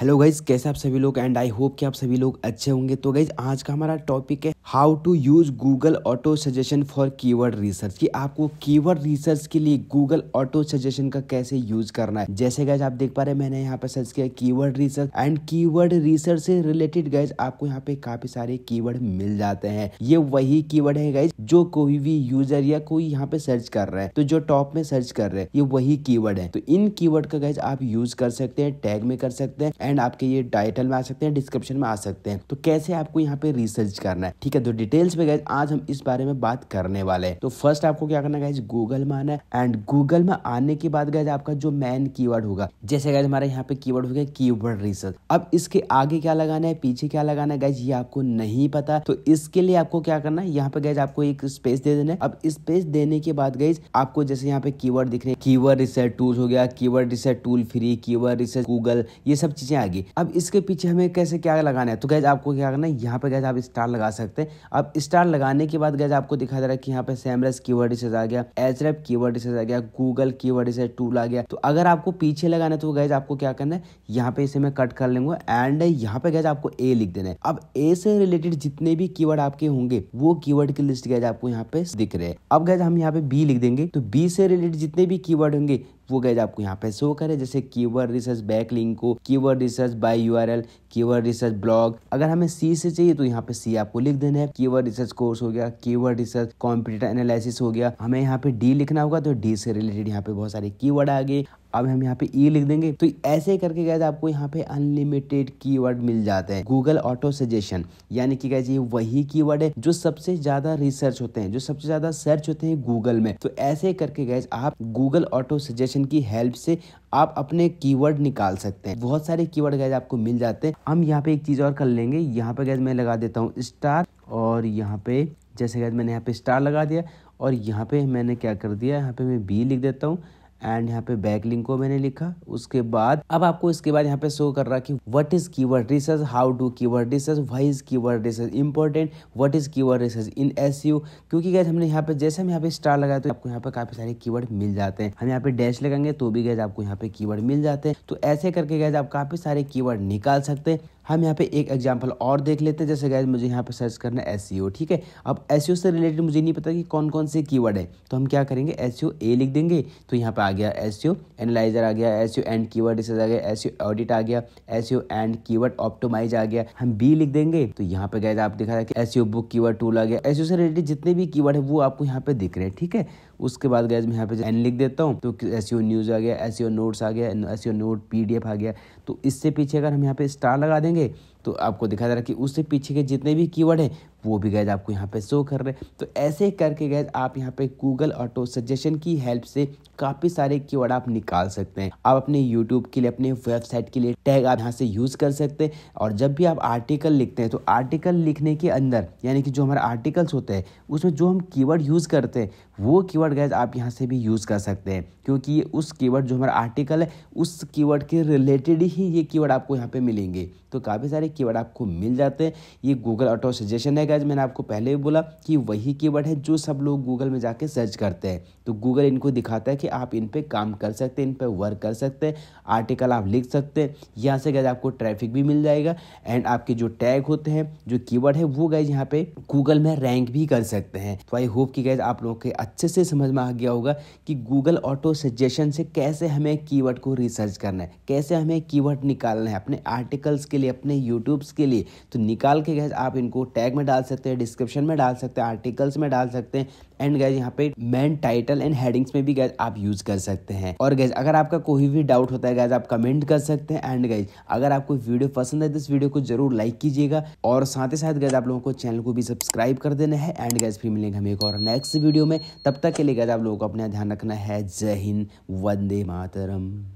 hello guys कैसे आप सभी लोग एंड आई होप कि आप सभी लोग अच्छे होंगे तो गाइज आज का हमारा टॉपिक है how to use Google auto suggestion for keyword research कि आपको कीवर्ड रिसर्च के लिए गूगल ऑटो सजेशन का कैसे यूज करना है जैसे गाइज आप देख पा रहे हैं मैंने यहाँ पे सर्च किया keyword research and keyword research से रिलेटेड गाइज आपको यहाँ पे काफी सारे कीवर्ड मिल जाते हैं ये वही कीवर्ड है गाइज जो कोई भी यूजर या कोई यहाँ पे सर्च कर रहा है तो जो टॉप में सर्च कर रहे हैं ये वही कीवर्ड है तो इन कीवर्ड का गाइज आप यूज कर सकते हैं टैग में कर सकते हैं एंड आपके ये टाइटल में आ सकते हैं डिस्क्रिप्शन में आ सकते हैं तो कैसे आपको यहाँ पे रिसर्च करना है ठीक है तो डिटेल्स में गए आज हम इस बारे में बात करने वाले हैं तो फर्स्ट आपको क्या करना गाइज गूगल में आना है एंड गूगल में आने के बाद गए आपका जो मेन की होगा जैसे गाय हमारे यहाँ पे वर्ड हो गया की रिसर्च अब इसके आगे क्या लगाना है पीछे क्या लगाना है गाइज ये आपको नहीं पता तो इसके लिए आपको क्या करना है यहाँ पे गाइज आपको एक स्पेस दे देना है अब स्पेस देने के बाद गाइज आपको जैसे यहाँ पे वर्ड दिख रहे हैं कीवर्ड रिसर्च टूल हो गया word research tool free word research Google ये सब चीजें नीचे आएगी अब इसके पीछे हमें कैसे क्या लगाना है तो गैज आपको क्या करना है यहाँ पे गैज आप स्टार लगा सकते हैं अब स्टार लगाने के बाद गैज आपको दिखा दे रहा है कि यहाँ पे सैमरस की वर्ड आ गया एचरेप की वर्ड आ गया गूगल की वर्ड टूल आ गया तो अगर आपको पीछे लगाना है तो गैज आपको क्या करना है यहाँ पे इसे मैं कट कर लूंगा एंड यहाँ पे गैज आपको ए लिख देना है अब ए से रिलेटेड जितने भी की आपके होंगे वो की की लिस्ट गैज आपको यहाँ पे दिख रहे हैं अब गैज हम यहाँ पे बी लिख देंगे तो बी से रिलेटेड जितने भी की होंगे वो गैज आपको यहाँ पे शो करे जैसे कीवर्ड रिसर्च बैक लिंक को keyword research by L keyword research blog अगर हमें सी से चाहिए तो यहाँ पे सी आपको लिख देना है कीवर्ड रिसर्च कोर्स हो गया कीवर रिसर्च कॉम्पिटेटर एनालिसिस हो गया हमें यहाँ पे डी लिखना होगा तो डी से रिलेटेड यहाँ पे बहुत सारे कीवर्ड आ गए अब हम यहाँ पे ई e लिख देंगे तो ऐसे करके गए आपको यहाँ पे अनलिमिटेड की मिल जाते हैं गूगल ऑटो सजेशन यानी कि गैज ये वही की है जो सबसे ज्यादा रिसर्च होते हैं जो सबसे ज्यादा सर्च होते हैं गूगल में तो ऐसे करके गए आप गूगल ऑटो सजेशन की हेल्प से आप अपने कीवर्ड निकाल सकते हैं बहुत सारे कीवर्ड वर्ड आपको मिल जाते हैं हम यहाँ पे एक चीज और कर लेंगे यहाँ पे गैज मैं लगा देता हूँ स्टार और यहाँ पे जैसे गैज मैंने यहाँ पे स्टार लगा दिया और यहाँ पे मैंने क्या कर दिया यहाँ पे मैं बी लिख देता हूँ एंड यहाँ पे बैक लिंक को मैंने लिखा उसके बाद अब आपको इसके बाद यहाँ पे शो कर रहा कि what is word research how do word research why is word research important what is word research in S U क्योंकि गैस हमने यहाँ पे जैसे हम यहाँ पे स्टार लगाया तो आपको यहाँ पे काफी सारे की मिल जाते हैं हम यहाँ पे डैश लगाएंगे तो भी गैस आपको यहाँ पे की मिल जाते हैं तो ऐसे करके गैस आप काफी सारे की निकाल सकते हैं हम यहाँ पे एक एग्जाम्पल और देख लेते हैं जैसे गैस मुझे यहाँ पे सर्च करना है एस e ठीक है अब एस e से रिलेटेड मुझे नहीं पता कि कौन कौन से कीवर्ड है तो हम क्या करेंगे एस ए e लिख देंगे तो यहाँ पे आ गया एस एनालाइजर आ गया एस एंड कीवर्ड वर्ड आ गया एस ऑडिट आ गया एस एंड कीवर्ड ऑप्टोमाइज आ गया हम बी लिख देंगे तो यहाँ पे गैस आप दिखा रहे हैं कि एस बुक की टूल आ गया एस से रिलेटेड जितने भी की है वो आपको यहाँ पे दिख रहे हैं ठीक है उसके बाद गैस मैं यहाँ पे एन लिख देता हूँ तो एस न्यूज़ e आ गया एस नोट्स e आ गया एस नोट पी आ गया तो इससे पीछे अगर हम यहाँ पे स्टार लगा देंगे तो आपको दिखा दे रहा है कि उससे पीछे के जितने भी कीवर्ड हैं वो भी गैज आपको यहाँ पे शो कर रहे हैं तो ऐसे करके गैज आप यहाँ पे गूगल ऑटो सजेशन की हेल्प से काफ़ी सारे कीवर्ड आप निकाल सकते हैं आप अपने यूट्यूब के लिए अपने वेबसाइट के लिए टैग आप यहाँ से यूज़ कर सकते हैं और जब भी आप आर्टिकल लिखते हैं तो आर्टिकल लिखने के अंदर यानी कि जो हमारे आर्टिकल्स होते हैं उसमें जो हम कीवर्ड यूज़ करते हैं वो कीवर्ड गैज आप यहाँ से भी यूज़ कर सकते हैं क्योंकि ये उस कीवर्ड जो हमारा आर्टिकल है उस कीवर्ड के रिलेटेड ही ये कीवर्ड आपको यहाँ पे मिलेंगे तो काफ़ी सारे कीवर्ड आपको मिल जाते हैं ये गूगल ऑटो सजेशन है गैज मैंने आपको पहले भी बोला कि वही कीवर्ड है जो सब लोग गूगल में जाके सर्च करते हैं तो गूगल इनको दिखाता है कि आप इन पर काम कर सकते हैं इन पर वर्क कर सकते हैं आर्टिकल आप लिख सकते हैं यहाँ से गैज आपको ट्रैफिक भी मिल जाएगा एंड आपके जो टैग होते हैं जो कीवर्ड है वो गैज यहाँ पे गूगल में रैंक भी कर सकते हैं तो आई होप कि गैज आप लोगों के अच्छे से समझ में आ गया होगा कि गूगल ऑटो सजेशन से कैसे हमें कीवर्ड को रिसर्च करना है कैसे हमें कीवर्ड निकालना है अपने आर्टिकल्स के लिए अपने यूट्यूब यूट्यूब्स के लिए तो निकाल के गैस आप इनको टैग में डाल सकते हैं डिस्क्रिप्शन में डाल सकते हैं आर्टिकल्स में डाल सकते हैं एंड गैज यहाँ पे मेन टाइटल एंड हेडिंग्स में भी गैज आप यूज कर सकते हैं और गैज अगर आपका कोई भी डाउट होता है गैज आप कमेंट कर सकते हैं एंड गैज अगर आपको वीडियो पसंद है तो इस वीडियो को जरूर लाइक कीजिएगा और साथ ही साथ गैज आप लोगों को चैनल को भी सब्सक्राइब कर देना है एंड गैज फिर मिलेंगे हमें एक और नेक्स्ट वीडियो में तब तक के लिए गैज आप लोगों को अपना ध्यान रखना है जय हिंद वंदे मातरम